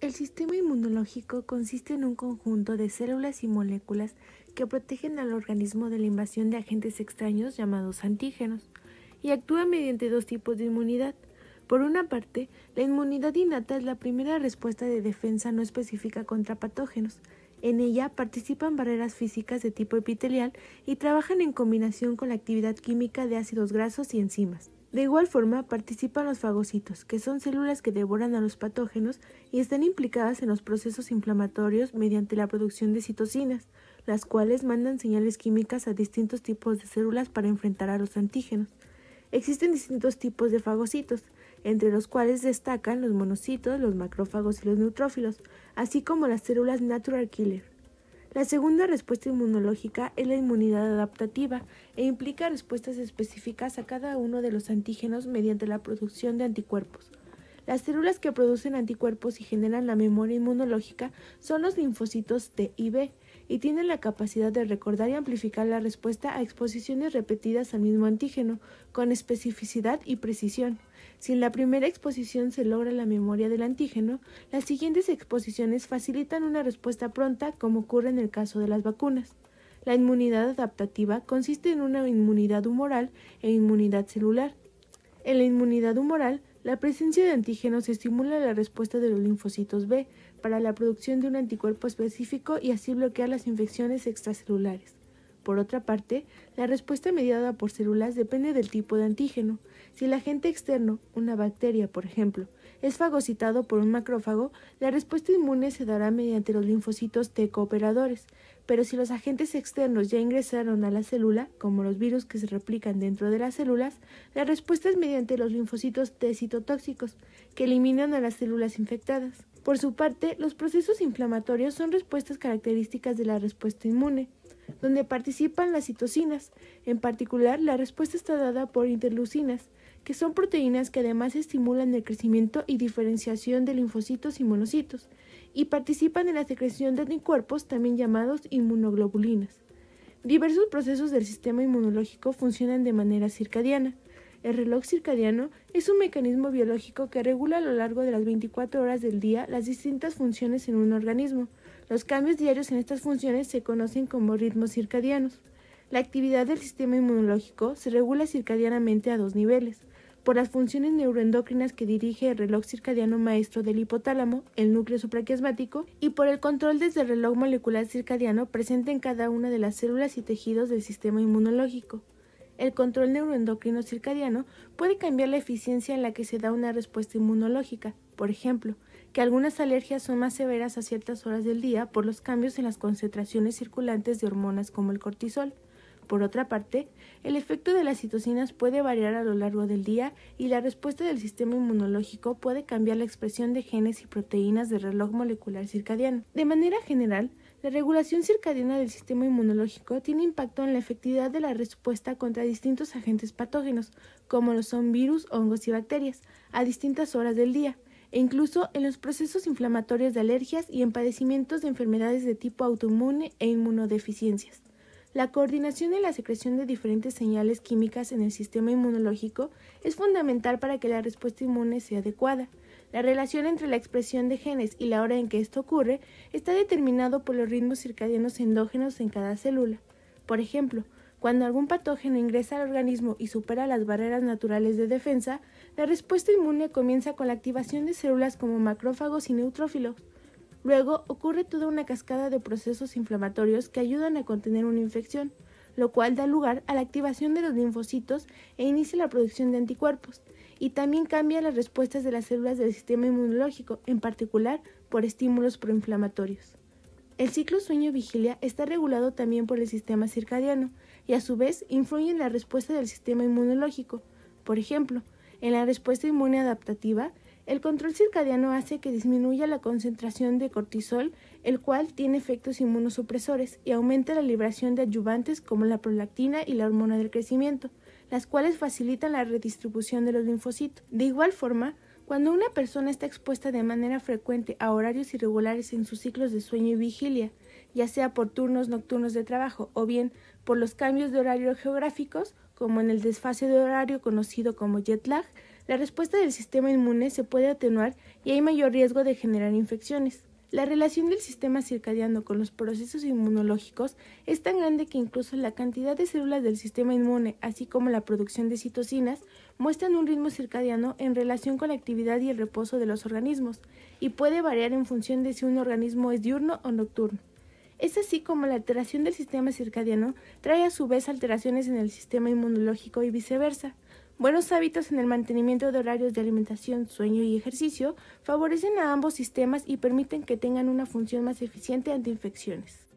El sistema inmunológico consiste en un conjunto de células y moléculas que protegen al organismo de la invasión de agentes extraños llamados antígenos y actúa mediante dos tipos de inmunidad. Por una parte, la inmunidad innata es la primera respuesta de defensa no específica contra patógenos. En ella participan barreras físicas de tipo epitelial y trabajan en combinación con la actividad química de ácidos grasos y enzimas. De igual forma, participan los fagocitos, que son células que devoran a los patógenos y están implicadas en los procesos inflamatorios mediante la producción de citocinas, las cuales mandan señales químicas a distintos tipos de células para enfrentar a los antígenos. Existen distintos tipos de fagocitos, entre los cuales destacan los monocitos, los macrófagos y los neutrófilos, así como las células natural killer. La segunda respuesta inmunológica es la inmunidad adaptativa e implica respuestas específicas a cada uno de los antígenos mediante la producción de anticuerpos. Las células que producen anticuerpos y generan la memoria inmunológica son los linfocitos T y B y tienen la capacidad de recordar y amplificar la respuesta a exposiciones repetidas al mismo antígeno con especificidad y precisión. Si en la primera exposición se logra la memoria del antígeno, las siguientes exposiciones facilitan una respuesta pronta como ocurre en el caso de las vacunas. La inmunidad adaptativa consiste en una inmunidad humoral e inmunidad celular. En la inmunidad humoral, la presencia de antígenos estimula la respuesta de los linfocitos B para la producción de un anticuerpo específico y así bloquear las infecciones extracelulares. Por otra parte, la respuesta mediada por células depende del tipo de antígeno. Si el agente externo, una bacteria, por ejemplo, es fagocitado por un macrófago, la respuesta inmune se dará mediante los linfocitos T cooperadores. Pero si los agentes externos ya ingresaron a la célula, como los virus que se replican dentro de las células, la respuesta es mediante los linfocitos T citotóxicos, que eliminan a las células infectadas. Por su parte, los procesos inflamatorios son respuestas características de la respuesta inmune donde participan las citocinas, en particular la respuesta está dada por interlucinas que son proteínas que además estimulan el crecimiento y diferenciación de linfocitos y monocitos, y participan en la secreción de anticuerpos también llamados inmunoglobulinas. Diversos procesos del sistema inmunológico funcionan de manera circadiana. El reloj circadiano es un mecanismo biológico que regula a lo largo de las 24 horas del día las distintas funciones en un organismo. Los cambios diarios en estas funciones se conocen como ritmos circadianos. La actividad del sistema inmunológico se regula circadianamente a dos niveles, por las funciones neuroendocrinas que dirige el reloj circadiano maestro del hipotálamo, el núcleo supraquiasmático, y por el control desde el reloj molecular circadiano presente en cada una de las células y tejidos del sistema inmunológico. El control neuroendocrino circadiano puede cambiar la eficiencia en la que se da una respuesta inmunológica, por ejemplo, que algunas alergias son más severas a ciertas horas del día por los cambios en las concentraciones circulantes de hormonas como el cortisol. Por otra parte, el efecto de las citocinas puede variar a lo largo del día y la respuesta del sistema inmunológico puede cambiar la expresión de genes y proteínas del reloj molecular circadiano. De manera general, la regulación circadiana del sistema inmunológico tiene impacto en la efectividad de la respuesta contra distintos agentes patógenos, como lo son virus, hongos y bacterias, a distintas horas del día, e incluso en los procesos inflamatorios de alergias y en padecimientos de enfermedades de tipo autoinmune e inmunodeficiencias. La coordinación y la secreción de diferentes señales químicas en el sistema inmunológico es fundamental para que la respuesta inmune sea adecuada. La relación entre la expresión de genes y la hora en que esto ocurre está determinado por los ritmos circadianos endógenos en cada célula. Por ejemplo, cuando algún patógeno ingresa al organismo y supera las barreras naturales de defensa, la respuesta inmune comienza con la activación de células como macrófagos y neutrófilos. Luego ocurre toda una cascada de procesos inflamatorios que ayudan a contener una infección, lo cual da lugar a la activación de los linfocitos e inicia la producción de anticuerpos, y también cambia las respuestas de las células del sistema inmunológico, en particular por estímulos proinflamatorios. El ciclo sueño-vigilia está regulado también por el sistema circadiano y a su vez influye en la respuesta del sistema inmunológico. Por ejemplo, en la respuesta inmune adaptativa, el control circadiano hace que disminuya la concentración de cortisol, el cual tiene efectos inmunosupresores y aumenta la liberación de adyuvantes como la prolactina y la hormona del crecimiento, las cuales facilitan la redistribución de los linfocitos. De igual forma, cuando una persona está expuesta de manera frecuente a horarios irregulares en sus ciclos de sueño y vigilia, ya sea por turnos nocturnos de trabajo o bien por los cambios de horario geográficos, como en el desfase de horario conocido como jet lag, la respuesta del sistema inmune se puede atenuar y hay mayor riesgo de generar infecciones. La relación del sistema circadiano con los procesos inmunológicos es tan grande que incluso la cantidad de células del sistema inmune, así como la producción de citocinas, muestran un ritmo circadiano en relación con la actividad y el reposo de los organismos, y puede variar en función de si un organismo es diurno o nocturno. Es así como la alteración del sistema circadiano trae a su vez alteraciones en el sistema inmunológico y viceversa. Buenos hábitos en el mantenimiento de horarios de alimentación, sueño y ejercicio favorecen a ambos sistemas y permiten que tengan una función más eficiente ante infecciones.